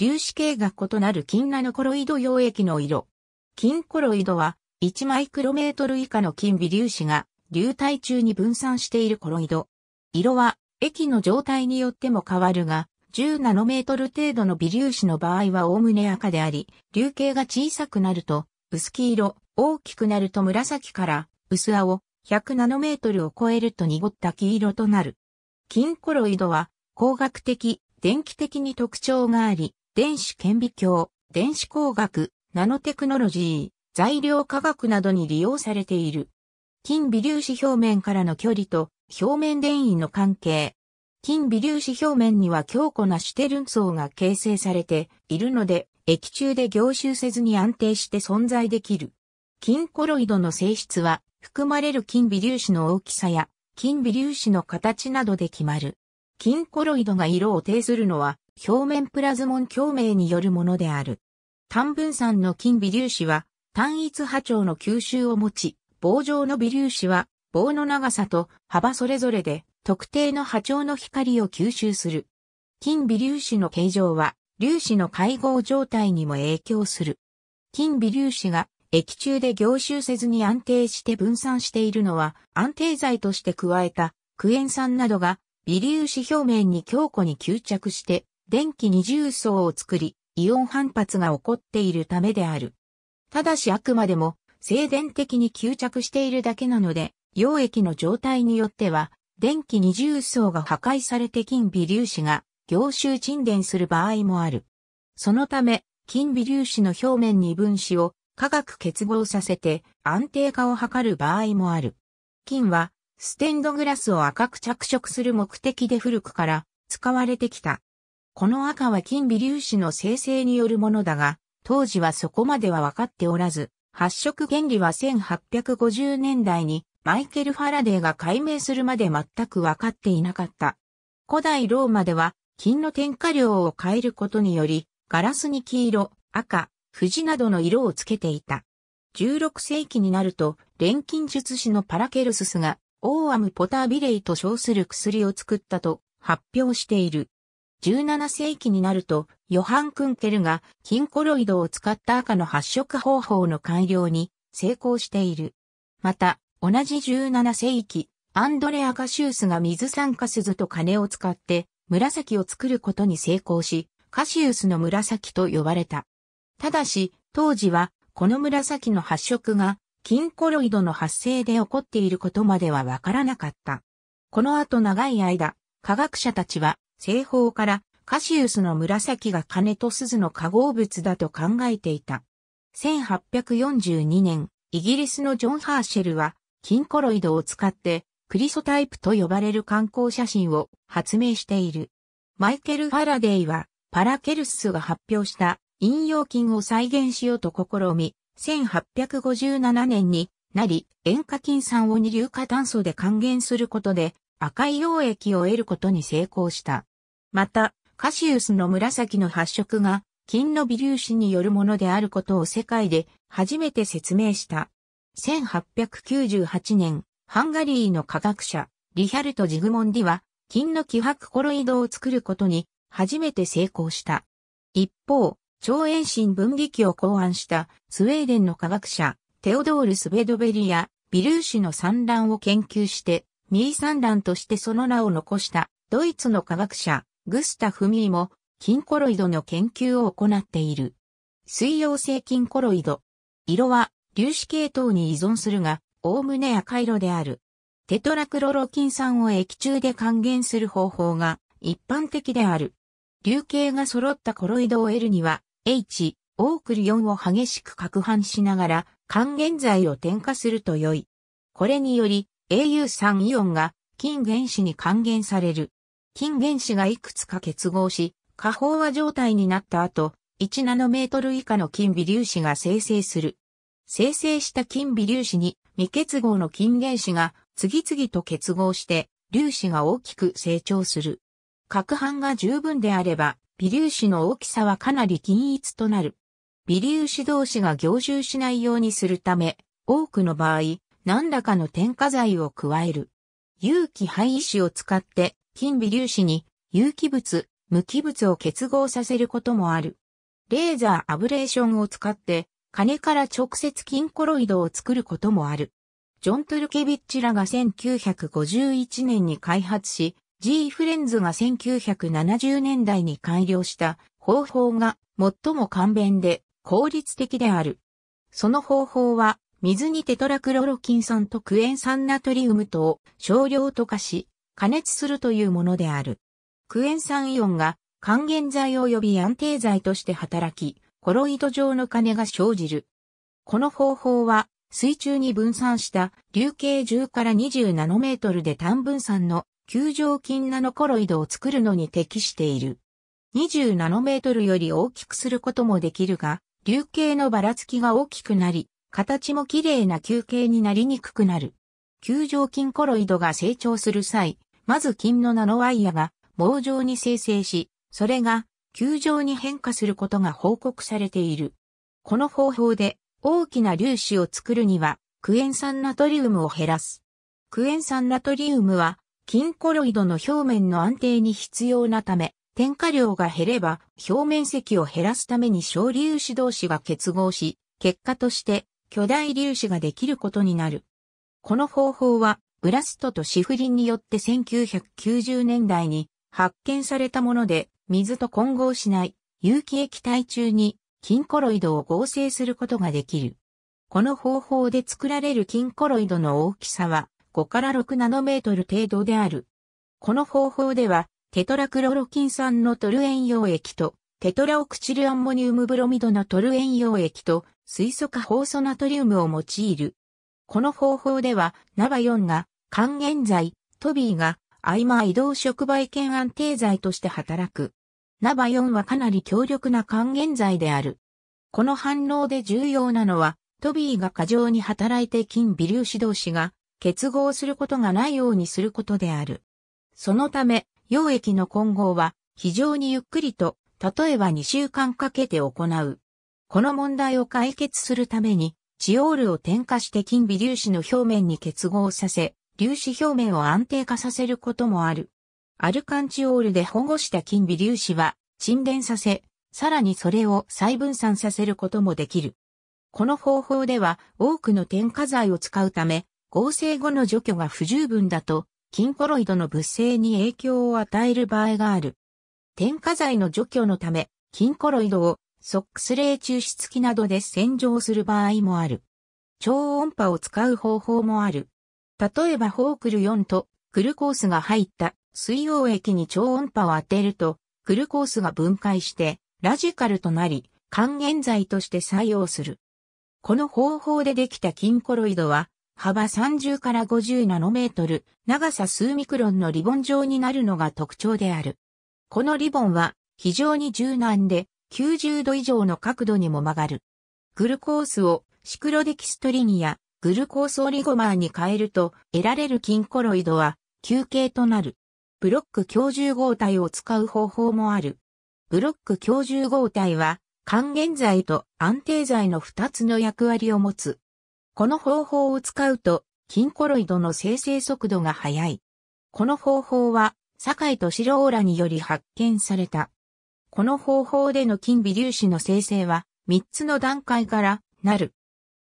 粒子系が異なる金ナノコロイド溶液の色。金コロイドは1マイクロメートル以下の金微粒子が流体中に分散しているコロイド。色は液の状態によっても変わるが、10ナノメートル程度の微粒子の場合はおおむね赤であり、流形が小さくなると薄黄色、大きくなると紫から薄青、100ナノメートルを超えると濁った黄色となる。金コロイドは光学的、電気的に特徴があり、電子顕微鏡、電子工学、ナノテクノロジー、材料科学などに利用されている。金微粒子表面からの距離と表面電位の関係。金微粒子表面には強固なシュテルン層が形成されているので、液中で凝集せずに安定して存在できる。金コロイドの性質は、含まれる金微粒子の大きさや、金微粒子の形などで決まる。金コロイドが色を定するのは、表面プラズモン共鳴によるものである。単分散の金微粒子は単一波長の吸収を持ち、棒状の微粒子は棒の長さと幅それぞれで特定の波長の光を吸収する。金微粒子の形状は粒子の会合状態にも影響する。金微粒子が液中で凝集せずに安定して分散しているのは安定剤として加えたクエン酸などが微粒子表面に強固に吸着して電気二重層を作り、イオン反発が起こっているためである。ただしあくまでも静電的に吸着しているだけなので、溶液の状態によっては、電気二重層が破壊されて金微粒子が凝集沈殿する場合もある。そのため、金微粒子の表面に分子を化学結合させて安定化を図る場合もある。金はステンドグラスを赤く着色する目的で古くから使われてきた。この赤は金微粒子の生成によるものだが、当時はそこまでは分かっておらず、発色原理は1850年代にマイケル・ファラデーが解明するまで全く分かっていなかった。古代ローマでは金の添加量を変えることにより、ガラスに黄色、赤、藤などの色をつけていた。16世紀になると、錬金術師のパラケルススが、オーアムポタービレイと称する薬を作ったと発表している。17世紀になると、ヨハン・クンケルが金コロイドを使った赤の発色方法の改良に成功している。また、同じ17世紀、アンドレア・カシウスが水酸化鈴と金を使って紫を作ることに成功し、カシウスの紫と呼ばれた。ただし、当時はこの紫の発色が金コロイドの発生で起こっていることまではわからなかった。この後長い間、科学者たちは西方からカシウスの紫が金と鈴の化合物だと考えていた。1842年、イギリスのジョン・ハーシェルは、金コロイドを使って、クリソタイプと呼ばれる観光写真を発明している。マイケル・ファラデイは、パラケルスが発表した引用金を再現しようと試み、1857年になり、塩化金酸を二硫化炭素で還元することで、赤い溶液を得ることに成功した。また、カシウスの紫の発色が金の微粒子によるものであることを世界で初めて説明した。1898年、ハンガリーの科学者、リヒャルト・ジグモンディは、金の希薄コロイドを作ることに初めて成功した。一方、超遠心分離器を考案したスウェーデンの科学者、テオドール・スベドベリや、微粒子の産卵を研究して、ミー産卵としてその名を残した、ドイツの科学者、グスタフミーも、金コロイドの研究を行っている。水溶性金コロイド。色は粒子系統に依存するが、おおむね赤色である。テトラクロロキン酸を液中で還元する方法が一般的である。流形が揃ったコロイドを得るには、H、オークリオンを激しく攪拌しながら、還元剤を添加すると良い。これにより、au3 イオンが金原子に還元される。金原子がいくつか結合し、過飽和状態になった後、1ナノメートル以下の金微粒子が生成する。生成した金微粒子に未結合の金原子が次々と結合して粒子が大きく成長する。角半が十分であれば微粒子の大きさはかなり均一となる。微粒子同士が凝集しないようにするため、多くの場合、何らかの添加剤を加える。有機廃異子を使って金微粒子に有機物、無機物を結合させることもある。レーザーアブレーションを使って、金から直接金コロイドを作ることもある。ジョン・トゥルケビッチらが1951年に開発し、G フレンズが1970年代に改良した方法が最も簡便で効率的である。その方法は水にテトラクロロキン酸とクエン酸ナトリウムとを少量溶かし、加熱するというものである。クエン酸イオンが還元剤及び安定剤として働き、コロイド状の金が生じる。この方法は水中に分散した流径10から20ナノメートルで単分散の球状菌ナノコロイドを作るのに適している。20ナノメートルより大きくすることもできるが、流形のばらつきが大きくなり、形も綺麗な球形になりにくくなる。球状菌コロイドが成長する際、まず金のナノワイヤが棒状に生成し、それが球状に変化することが報告されている。この方法で大きな粒子を作るにはクエン酸ナトリウムを減らす。クエン酸ナトリウムは金コロイドの表面の安定に必要なため、添加量が減れば表面積を減らすために小粒子同士が結合し、結果として巨大粒子ができることになる。この方法はブラストとシフリンによって1990年代に発見されたもので、水と混合しない有機液体中に金コロイドを合成することができる。この方法で作られる金コロイドの大きさは5から6ナノメートル程度である。この方法では、テトラクロロキン酸のトルエン溶液と、テトラオクチルアンモニウムブロミドのトルエン溶液と、水素化ホウ素ナトリウムを用いるこの方法では、ナバ4が、還元剤、トビーが、合間移動触媒検安定剤として働く。ナバ4はかなり強力な還元剤である。この反応で重要なのは、トビーが過剰に働いて筋微粒子同士が結合することがないようにすることである。そのため、溶液の混合は非常にゆっくりと、例えば2週間かけて行う。この問題を解決するために、チオールを添加して金微粒子の表面に結合させ、粒子表面を安定化させることもある。アルカンチオールで保護した金微粒子は沈殿させ、さらにそれを再分散させることもできる。この方法では多くの添加剤を使うため、合成後の除去が不十分だと、金コロイドの物性に影響を与える場合がある。添加剤の除去のため、金コロイドをソックス冷抽出器などで洗浄する場合もある。超音波を使う方法もある。例えばホークル4とクルコースが入った水溶液に超音波を当てると、クルコースが分解してラジカルとなり、還元剤として採用する。この方法でできた金コロイドは、幅30から50ナノメートル、長さ数ミクロンのリボン状になるのが特徴である。このリボンは非常に柔軟で90度以上の角度にも曲がる。グルコースをシクロデキストリニア、グルコースオリゴマーに変えると得られるキンコロイドは休憩となる。ブロック強重合体を使う方法もある。ブロック強重合体は還元剤と安定剤の2つの役割を持つ。この方法を使うとキンコロイドの生成速度が速い。この方法は、堺オーラにより発見された。この方法での金微粒子の生成は、3つの段階からなる。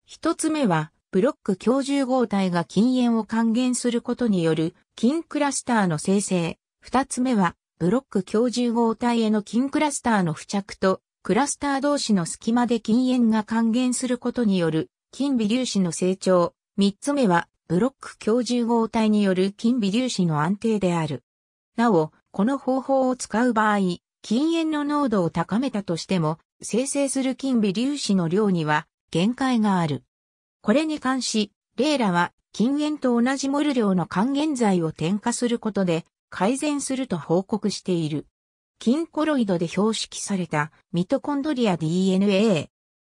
1つ目は、ブロック強重合体が禁煙を還元することによる金クラスターの生成。2つ目は、ブロック強重合体への金クラスターの付着と、クラスター同士の隙間で禁煙が還元することによる金微粒子の成長。3つ目は、ブロック強重合体による金微粒子の安定である。なお、この方法を使う場合、禁煙の濃度を高めたとしても、生成する金微粒子の量には限界がある。これに関し、レーラは禁煙と同じモル量の還元剤を添加することで改善すると報告している。金コロイドで標識されたミトコンドリア DNA。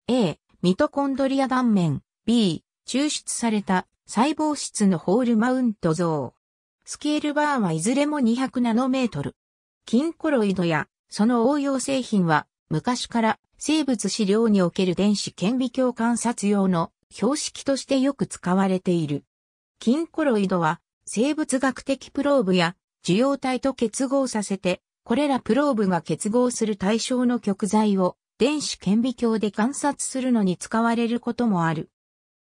A、ミトコンドリア断面。B、抽出された細胞質のホールマウント像。スケールバーはいずれも200ナノメートル。金コロイドやその応用製品は、昔から生物資料における電子顕微鏡観察用の標識としてよく使われている。キンコロイドは、生物学的プローブや受容体と結合させて、これらプローブが結合する対象の極材を電子顕微鏡で観察するのに使われることもある。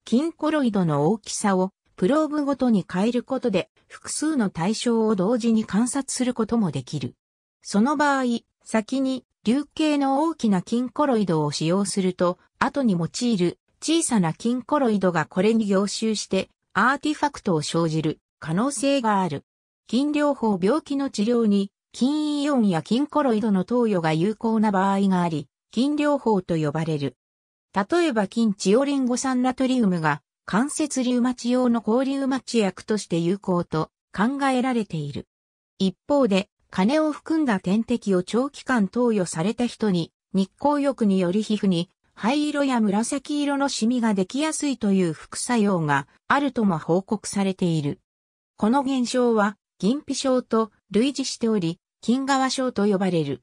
キンコロイドの大きさをプローブごとに変えることで複数の対象を同時に観察することもできる。その場合、先に流形の大きな金コロイドを使用すると、後に用いる小さな金コロイドがこれに凝集してアーティファクトを生じる可能性がある。金療法病気の治療に金イオンや金コロイドの投与が有効な場合があり、金療法と呼ばれる。例えば金チオリンゴ酸ナトリウムが関節リウマチ用の抗リウマチ薬として有効と考えられている。一方で金を含んだ点滴を長期間投与された人に、日光浴により皮膚に灰色や紫色のシミができやすいという副作用があるとも報告されている。この現象は、銀皮症と類似しており、金側症と呼ばれる。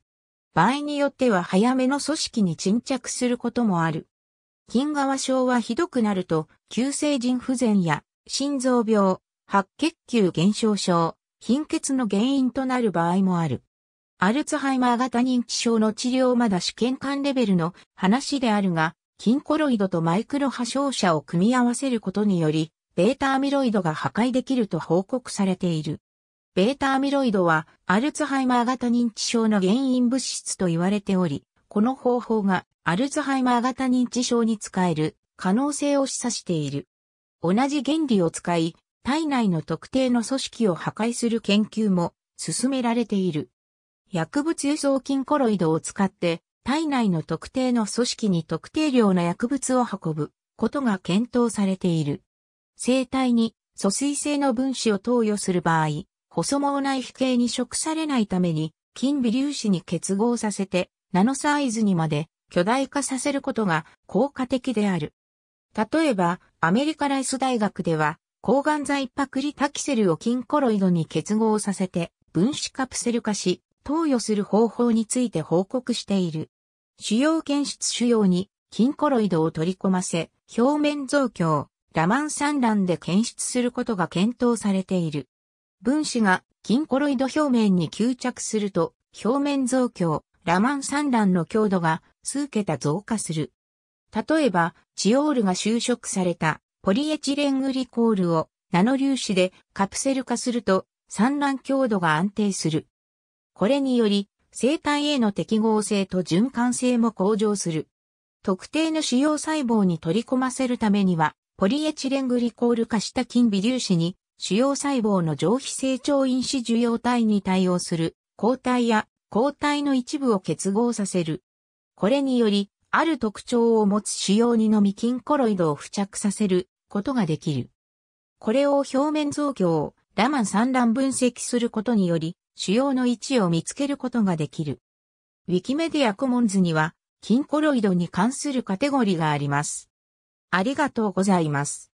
場合によっては早めの組織に沈着することもある。金側症はひどくなると、急性腎不全や心臓病、白血球減少症、貧血の原因となる場合もある。アルツハイマー型認知症の治療まだ試験管レベルの話であるが、筋コロイドとマイクロ破傷者を組み合わせることにより、ベータアミロイドが破壊できると報告されている。ベータアミロイドはアルツハイマー型認知症の原因物質と言われており、この方法がアルツハイマー型認知症に使える可能性を示唆している。同じ原理を使い、体内の特定の組織を破壊する研究も進められている。薬物輸送菌コロイドを使って体内の特定の組織に特定量の薬物を運ぶことが検討されている。生体に疎水性の分子を投与する場合、細毛内皮系に食されないために、金微粒子に結合させて、ナノサイズにまで巨大化させることが効果的である。例えば、アメリカライス大学では、抗がん剤パクリタキセルを金コロイドに結合させて分子カプセル化し、投与する方法について報告している。主要検出腫瘍に金コロイドを取り込ませ、表面増強、ラマン産卵で検出することが検討されている。分子が金コロイド表面に吸着すると、表面増強、ラマン産卵の強度が数桁増加する。例えば、チオールが就職されたポリエチレングリコールをナノ粒子でカプセル化すると産卵強度が安定する。これにより生体への適合性と循環性も向上する。特定の主要細胞に取り込ませるためには、ポリエチレングリコール化した菌微粒子に主要細胞の上皮成長因子受容体に対応する抗体や抗体の一部を結合させる。これにより、ある特徴を持つ主要にのみ菌コロイドを付着させることができる。これを表面増強、ラマン産卵分析することにより、主要の位置を見つけることができる。ウィキメディアコモンズには、金コロイドに関するカテゴリーがあります。ありがとうございます。